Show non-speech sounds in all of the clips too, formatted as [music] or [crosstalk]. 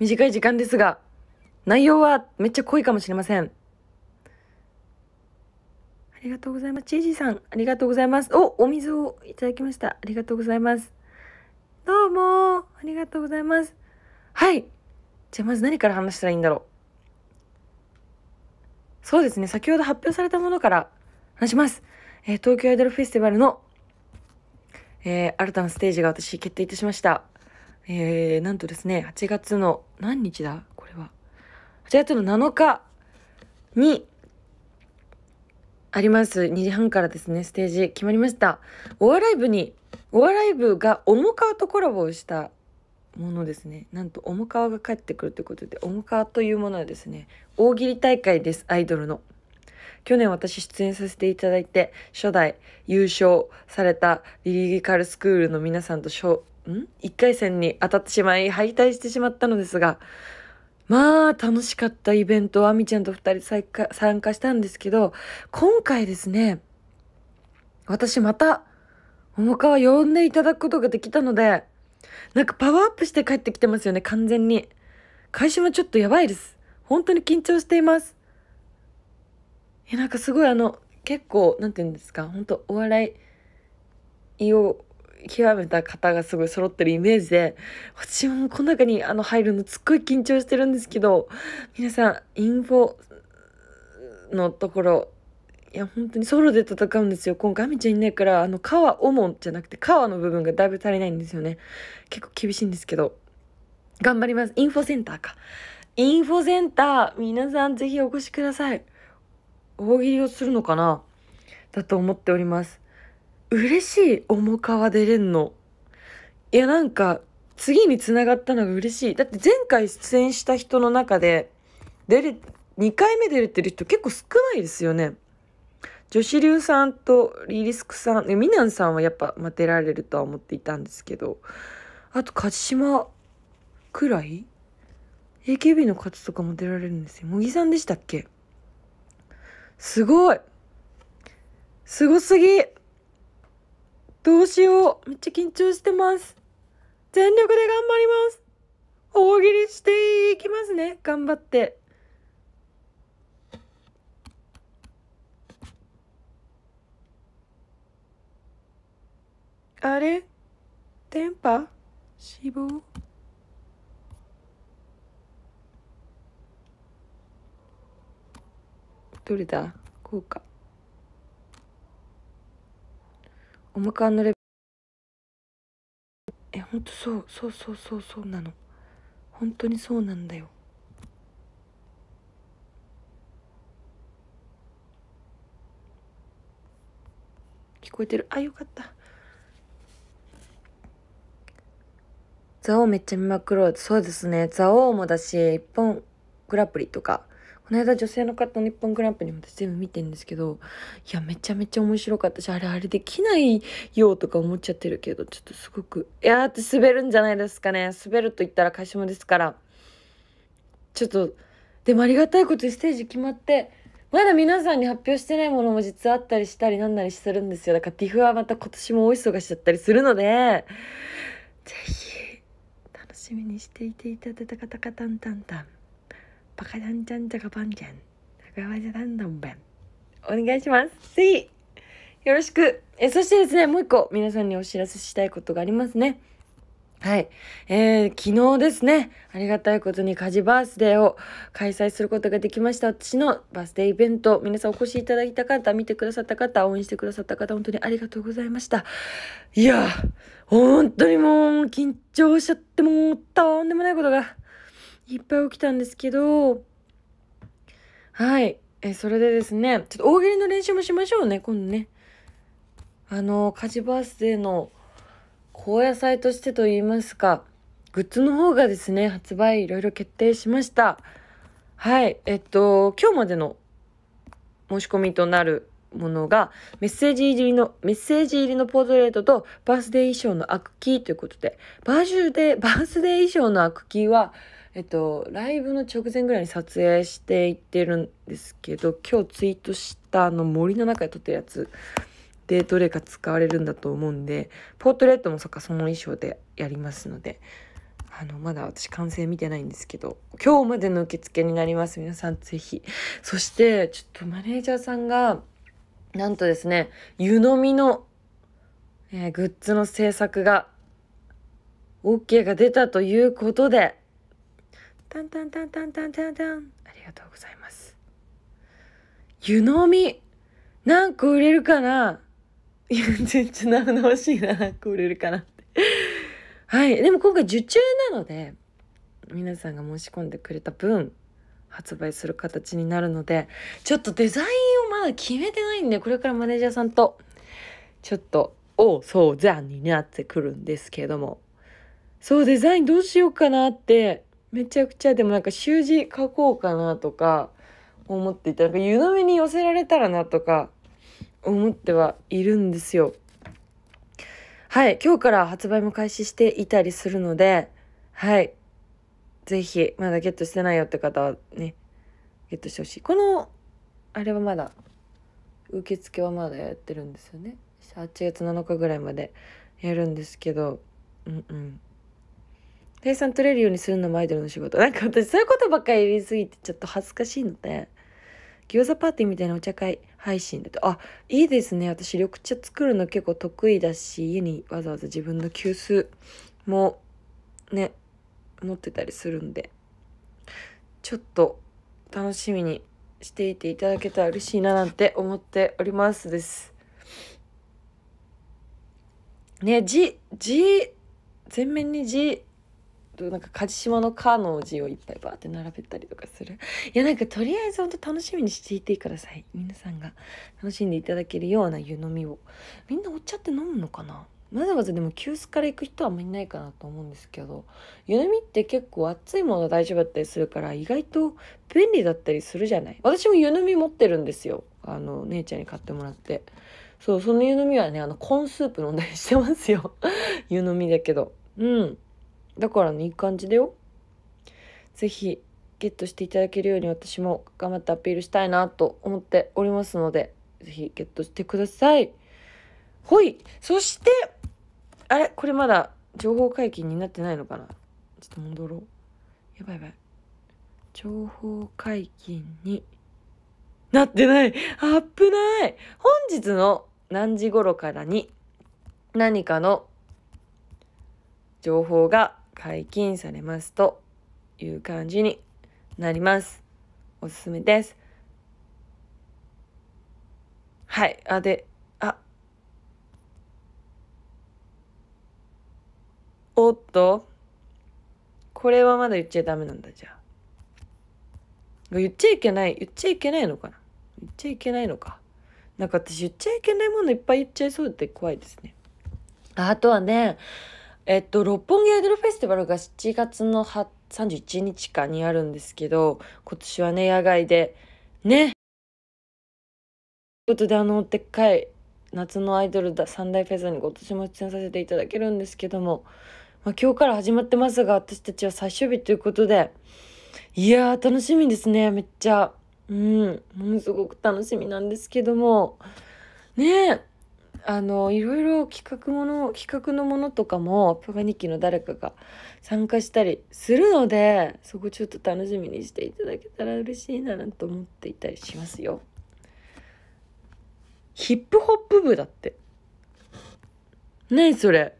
短い時間ですが、内容はめっちゃ濃いかもしれません。ありがとうございます。チージーさん、ありがとうございます。お、お水をいただきました。ありがとうございます。どうも、ありがとうございます。はい。じゃあまず何から話したらいいんだろう。そうですね、先ほど発表されたものから話します。えー、東京アイドルフェスティバルの、えー、新たなステージが私決定いたしました。えー、なんとですね、8月の、何日だこれは。8月の7日に、あります。2時半からですね、ステージ決まりました。お笑い部に、お笑い部がオモカワとコラボをしたものですね。なんと、オモカワが帰ってくるということで、オモカワというものはですね、大喜利大会です、アイドルの。去年私出演させていただいて、初代優勝されたリリーカルスクールの皆さんとん ?1 回戦に当たってしまい敗退してしまったのですが、まあ楽しかったイベントをみちゃんと2人参加したんですけど、今回ですね、私また、桃川呼んでいただくことができたので、なんかパワーアップして帰ってきてますよね、完全に。会社もちょっとやばいです。本当に緊張しています。え、なんかすごいあの、結構、なんて言うんですか、本当お笑いを極めた方がすごい揃ってるイメージで、私もこの中にあの入るのすっごい緊張してるんですけど、皆さん、インフォのところ、いや、本当にソロで戦うんですよ。今回、アミちゃんいないから、あの、川、オモンじゃなくて、川の部分がだいぶ足りないんですよね。結構厳しいんですけど、頑張ります。インフォセンターか。インフォセンター、皆さんぜひお越しください。大喜利をするのかなだと思っております。嬉しい重川出れんの。いや、なんか、次につながったのが嬉しい。だって前回出演した人の中で、出れ、2回目出れてる人結構少ないですよね。女子流さんとリリスクさん、ミナンさんはやっぱ待てられるとは思っていたんですけど、あと、梶島くらい ?AKB の方とかも出られるんですよ。茂木さんでしたっけすごいすごすぎどうしよう。めっちゃ緊張してます。全力で頑張ります。大喜利していきますね。頑張って。あれ電波死亡どれだこうか。おもかんのレえ本当そうそうそうそうそうなの本当にそうなんだよ聞こえてるあよかった蔵王めっちゃ見まくろうそうですね蔵王もだし一本グラプリとかこの間女性の方の日本グランプリも私全部見てんですけど、いや、めちゃめちゃ面白かったし、あれ、あれできないよとか思っちゃってるけど、ちょっとすごく、いやーって滑るんじゃないですかね。滑ると言ったら会社もですから。ちょっと、でもありがたいことステージ決まって、まだ皆さんに発表してないものも実はあったりしたりなんなりするんですよ。だからディフはまた今年も大忙しちゃったりするので、ぜひ、楽しみにしていていただいた方々、タンタンタン。バカちゃんじゃがパンちゃん。高山じゃだんだんべん。お願いします。次よろしくえそしてですね、もう一個皆さんにお知らせしたいことがありますね。はい。えー、昨日ですね、ありがたいことに家事バースデーを開催することができました。私のバースデーイベント、皆さんお越しいただいた方、見てくださった方、応援してくださった方、本当にありがとうございました。いや、本当にもう緊張しちゃって、もうとんでもないことがいっぱい起きたんですけど、はい。え、それでですね、ちょっと大喜利の練習もしましょうね、今度ね。あの、家事バースデーの高野菜としてと言いますか、グッズの方がですね、発売いろいろ決定しました。はい。えっと、今日までの申し込みとなるものが、メッセージ入りの、メッセージ入りのポートレートと、バースデー衣装のアクキーということで、バージュで、バースデー衣装のアクキーは、えっと、ライブの直前ぐらいに撮影していってるんですけど、今日ツイートしたあの森の中で撮ったやつでどれか使われるんだと思うんで、ポートレートもそっかその衣装でやりますので、あの、まだ私完成見てないんですけど、今日までの受付になります。皆さん是非そして、ちょっとマネージャーさんが、なんとですね、湯飲みの、えー、グッズの制作が、OK が出たということで、タンタンタンタンタンタンタン。ありがとうございます。湯飲み何個売れるかな [laughs] いや、全然の直しいな、何個売れるかなって。はい。でも今回受注なので、皆さんが申し込んでくれた分、発売する形になるので、ちょっとデザインをまだ決めてないんで、これからマネージャーさんと、ちょっと、おそう、ザンになってくるんですけれども、そう、デザインどうしようかなってめちゃくちゃでもなんか習字書こうかなとか思っていたなんか湯飲みに寄せられたらなとか思ってはいるんですよはい今日から発売も開始していたりするのではい是非まだゲットしてないよって方はねゲットしてほしいこのあれはまだ受付はまだやってるんですよね8月7日ぐらいまでやるんですけどうんうん計算取れるようにするのもアイドルの仕事。[laughs] なんか私そういうことばっかり言いすぎてちょっと恥ずかしいので。餃子パーティーみたいなお茶会配信だと、あ、いいですね。私緑茶作るの結構得意だし、家にわざわざ自分の急須もね、持ってたりするんで、ちょっと楽しみにしていていただけたら嬉しいななんて思っておりますです。ね、字、字、全面に字なんか梶島の「か」の字をいっぱいバーって並べたりとかするいやなんかとりあえずほんと楽しみにしていてください皆さんが楽しんでいただけるような湯飲みをみんなお茶って飲むのかなわざわざでも急須から行く人はあんまりいないかなと思うんですけど湯飲みって結構熱いものが大丈夫だったりするから意外と便利だったりするじゃない私も湯飲み持ってるんですよあの姉ちゃんに買ってもらってそうその湯飲みはねあのコーンスープ飲んだりしてますよ [laughs] 湯飲みだけどうんだからねいい感じだよ是非ゲットしていただけるように私も頑張ってアピールしたいなと思っておりますので是非ゲットしてくださいほいそしてあれこれまだ情報解禁になってないのかなちょっと戻ろうやばいやばい情報解禁になってないあっぶない本日の何時頃からに何かの情報が解禁されますという感じになります。おすすめです。はい。あ、で、あ、おっと、これはまだ言っちゃダメなんだ、じゃあ。言っちゃいけない、言っちゃいけないのかな言っちゃいけないのか。なんか私言っちゃいけないものいっぱい言っちゃいそうで怖いですね。あとはね、えっと、六本木アイドルフェスティバルが7月の31日かにあるんですけど、今年はね、野外で、ね。ということで、あの、でっかい夏のアイドルだ三大フェザーに今年も出演させていただけるんですけども、まあ、今日から始まってますが、私たちは最終日ということで、いやー、楽しみですね、めっちゃ。うん、ものすごく楽しみなんですけども、ねえ、あのいろいろ企画もの企画のものとかもプガニッキの誰かが参加したりするのでそこちょっと楽しみにしていただけたら嬉しいななんて思っていたりしますよ。ヒップホップ部だって。何それ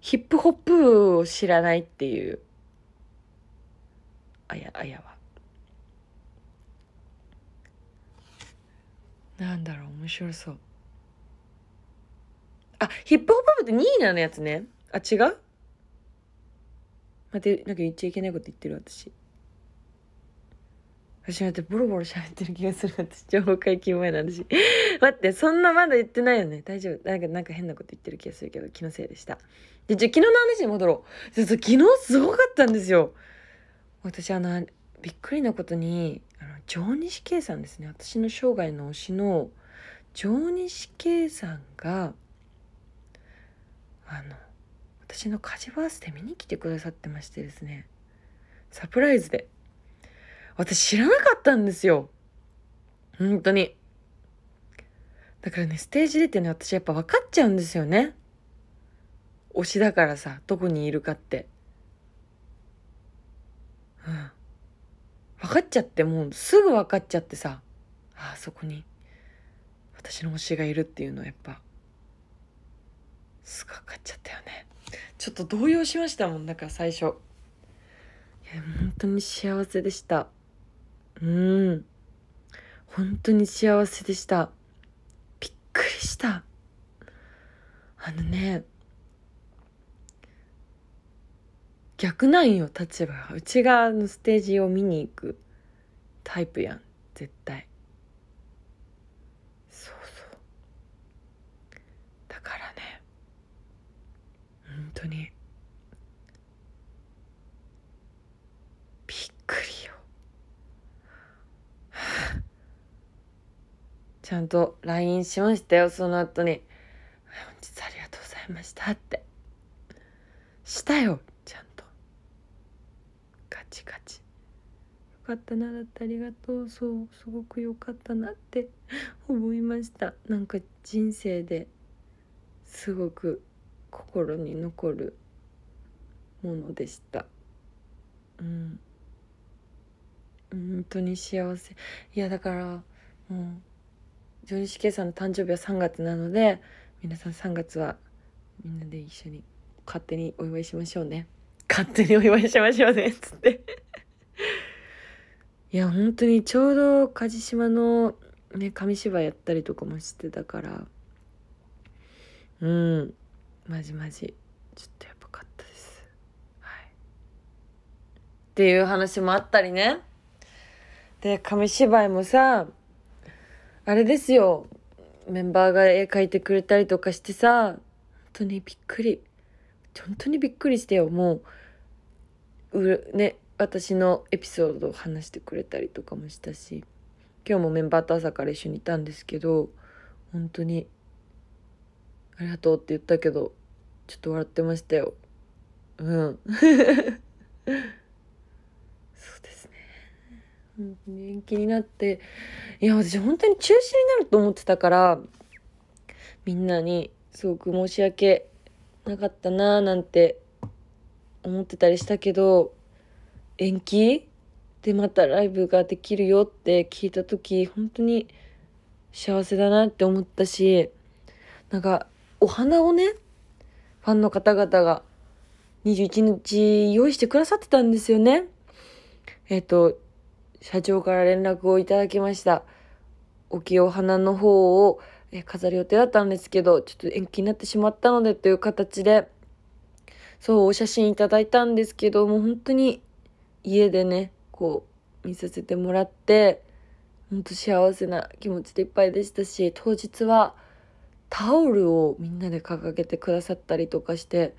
ヒップホップを知らないっていう。あや、あやは。なんだろう面白そうあヒップホップってニーナのやつねあ違う待ってなんか言っちゃいけないこと言ってる私私待ってボロボロ喋ってる気がする私情報解禁前の私待ってそんなまだ言ってないよね大丈夫なんかなんか変なこと言ってる気がするけど気のせいでしたでじゃ昨日の話に戻ろうそう昨日すごかったんですよ私あのびっくりなことにあの上西圭さんですね私の生涯の推しの上西圭さんがあの私の家事バースで見に来てくださってましてですねサプライズで私知らなかったんですよ本当にだからねステージ出てね私やっぱ分かっちゃうんですよね推しだからさどこにいるかってうん分かっちゃってもうすぐ分かっちゃってさあそこに私の推しがいるっていうのはやっぱす分かっちゃったよねちょっと動揺しましたもんだから最初いや本当に幸せでしたうん本当に幸せでしたびっくりしたあのね逆なんよ立場が内側のステージを見に行くタイプやん絶対そうそうだからね本当にびっくりよ [laughs] ちゃんと LINE しましたよその後に「本日ありがとうございました」ってしたよかったなだったありがとうそうすごく良かったなって [laughs] 思いましたなんか人生ですごく心に残るものでしたうん本当に幸せいやだからもうジョニシケさんの誕生日は3月なので皆さん3月はみんなで一緒に勝手にお祝いしましょうね勝手にお祝いしましょうねっつっていや本当にちょうど梶島のね紙芝居やったりとかもしてたからうんまじまじちょっとやばかったですはいっていう話もあったりねで紙芝居もさあれですよメンバーが絵描いてくれたりとかしてさ本当にびっくり本当にびっくりしてよもううね私のエピソードを話してくれたりとかもしたし今日もメンバーと朝から一緒にいたんですけど本当に「ありがとう」って言ったけどちょっと笑ってましたようん [laughs] そうですね本当に延期になっていや私本当に中止になると思ってたからみんなにすごく申し訳なかったなーなんて思ってたりしたけど延期でまたライブができるよって聞いた時本当に幸せだなって思ったしなんかお花をねファンの方々が21日用意してくださってたんですよねえっ、と社長から連絡をいただきました大きいお花の方を飾る予定だったんですけどちょっと延期になってしまったのでという形でそうお写真いただいたんですけども本当に家でねこう見させてもらってほんと幸せな気持ちでいっぱいでしたし当日はタオルをみんなで掲げてくださったりとかして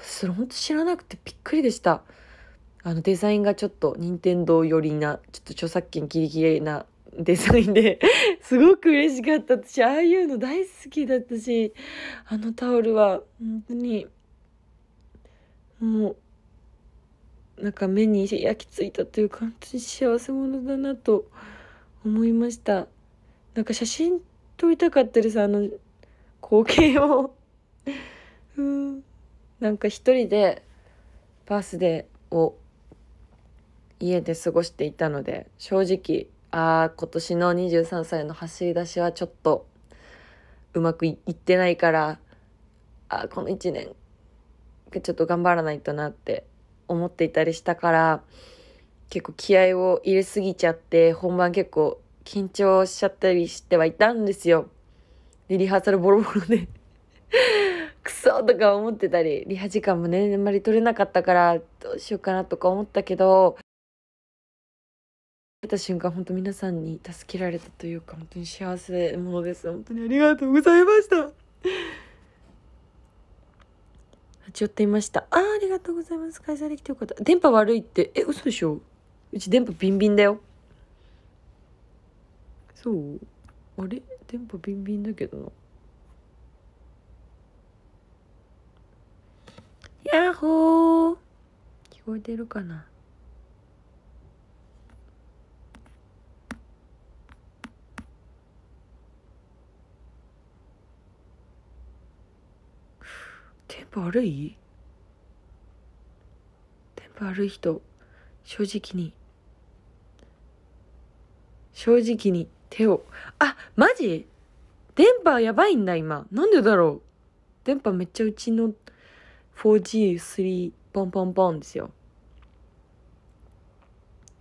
それほんと知らなくてびっくりでしたあのデザインがちょっと任天堂寄りなちょっと著作権ギリギリなデザインですごく嬉しかった私ああいうの大好きだったしあのタオルは本当にもうなんか目に焼き付いたというか本当に幸せ者だなと思いましたなんか写真撮りたかったりさあの光景を [laughs] うんなんか一人でバースデーを家で過ごしていたので正直ああ今年の23歳の走り出しはちょっとうまくいってないからあこの1年ちょっと頑張らないとなって思っていたりしたから結構気合を入れすぎちゃって本番結構緊張しちゃったりしてはいたんですよ。でリハーサルボロボロで [laughs] クソとか思ってたりリハ時間もねあんまり取れなかったからどうしようかなとか思ったけど出た瞬間本当皆さんに助けられたというか本当に幸せ者です本当にありがとうございました立ち寄っていました。あありがとうございます。開催できてよかった。電波悪いって。え、嘘でしょうち電波ビンビンだよ。そう。あれ電波ビンビンだけどな。ヤッホー聞こえてるかなテンポ悪いテンポ悪い人正直に正直に手をあマジ電波やばいんだ今なんでだろう電波めっちゃうちの 4G3 ポンポンポンですよ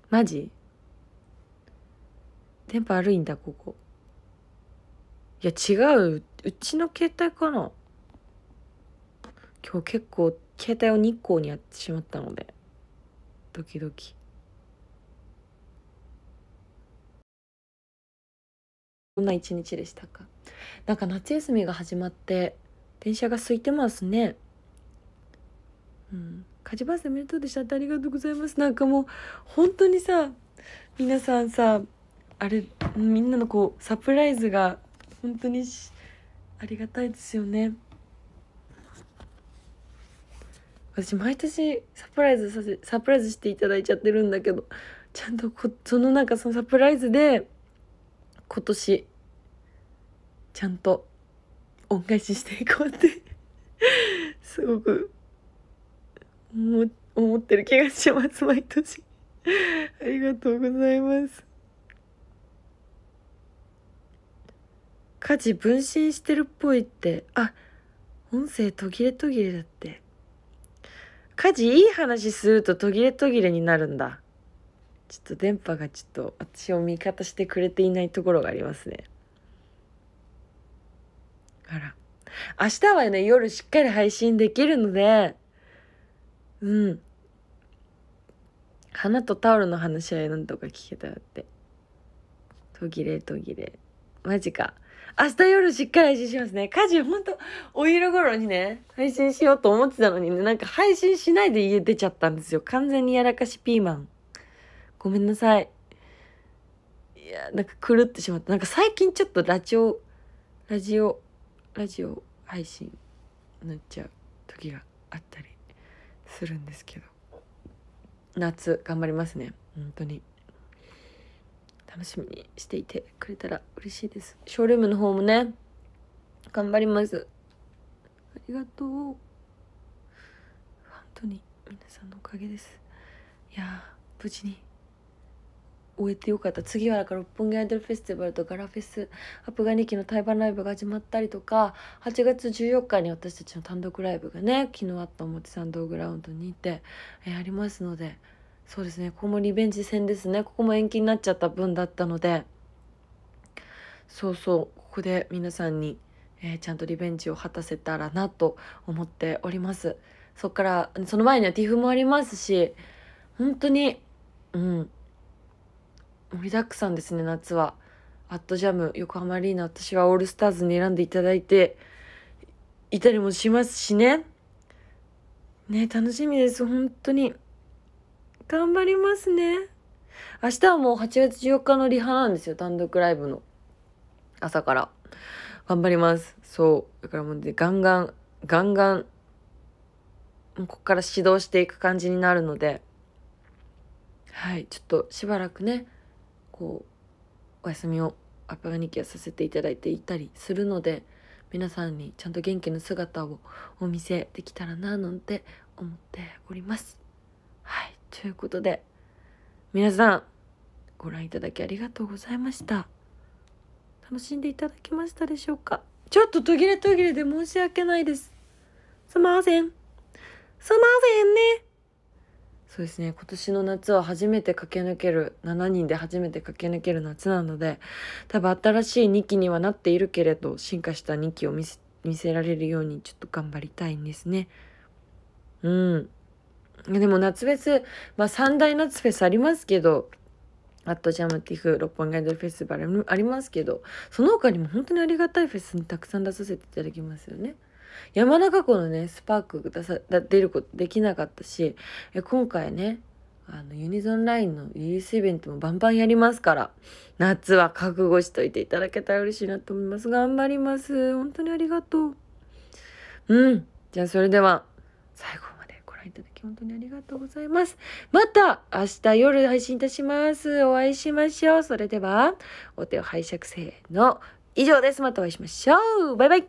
マジ電波悪いんだここいや違ううちの携帯かな今日結構携帯を日光にやってしまったのでドキドキどんな一日でしたかなんか夏休みが始まって電車が空いてますねうん火事バスでメルトでしたってありがとうございますなんかもう本当にさ皆さんさあれみんなのこうサプライズが本当にありがたいですよね。私毎年サプライズさせサプライズしていただいちゃってるんだけどちゃんとこそのなんかそのサプライズで今年ちゃんと恩返ししていこうって [laughs] すごく思思ってる気がします毎年ありがとうございます家事分身してるっぽいってあ音声途切れ途切れだって家事いい話すると途切れ途切れになるんだちょっと電波がちょっと私を味方してくれていないところがありますねあら明日はね夜しっかり配信できるのでうん花とタオルの話し合いなんとか聞けたらって途切れ途切れマジか明日夜しっかり配信しますね。家事ほんと、お昼頃にね、配信しようと思ってたのにね、なんか配信しないで家出ちゃったんですよ。完全にやらかしピーマン。ごめんなさい。いや、なんか狂ってしまった。なんか最近ちょっとラジオ、ラジオ、ラジオ配信なっちゃう時があったりするんですけど。夏、頑張りますね。本当に。楽しみにしていてくれたら嬉しいですショールームの方もね頑張りますありがとう本当に皆さんのおかげですいや無事に終えてよかった次はだから六本木アイドルフェスティバルとガラフェスアプガニキの対バンライブが始まったりとか8月14日に私たちの単独ライブがね昨日あった表参道グラウンドにいて、えありますので。そうですねここもリベンジ戦ですねここも延期になっちゃった分だったのでそうそうここで皆さんに、えー、ちゃんとリベンジを果たせたらなと思っておりますそっからその前には TIFF もありますし本当にうん盛りだくさんですね夏は。アットジャム横浜アリーナ私はオールスターズに選んでいただいていたりもしますしねね楽しみです本当に頑張りますね。明日はもう8月14日のリハなんですよ。単独ライブの。朝から。頑張ります。そう。だからもう、ガンガン、ガンガン、もうここから指導していく感じになるので、はい。ちょっとしばらくね、こう、お休みをアパガニキアさせていただいていたりするので、皆さんにちゃんと元気の姿をお見せできたらななんて思っております。はい。ということで、皆さん、ご覧いただきありがとうございました。楽しんでいただけましたでしょうかちょっと途切れ途切れで申し訳ないです。すみません。すみませんね。そうですね今年の夏は初めて駆け抜ける7人で初めて駆け抜ける夏なので多分新しい2期にはなっているけれど進化した2期を見せられるようにちょっと頑張りたいんですねうんでも夏フェス、まあ三大夏フェスありますけど、アットジャムティフ、六本木アイドルフェスティバルありますけど、その他にも本当にありがたいフェスにたくさん出させていただきますよね。山中湖のね、スパーク出さ、出ることできなかったし、え今回ね、あの、ユニゾンラインのリリースイベントもバンバンやりますから、夏は覚悟しといていただけたら嬉しいなと思います。頑張ります。本当にありがとう。うん。じゃあそれでは、最後。本当にありがとうございます。また明日夜配信いたします。お会いしましょう。それでは、お手を拝借せーの。以上です。またお会いしましょう。バイバイ。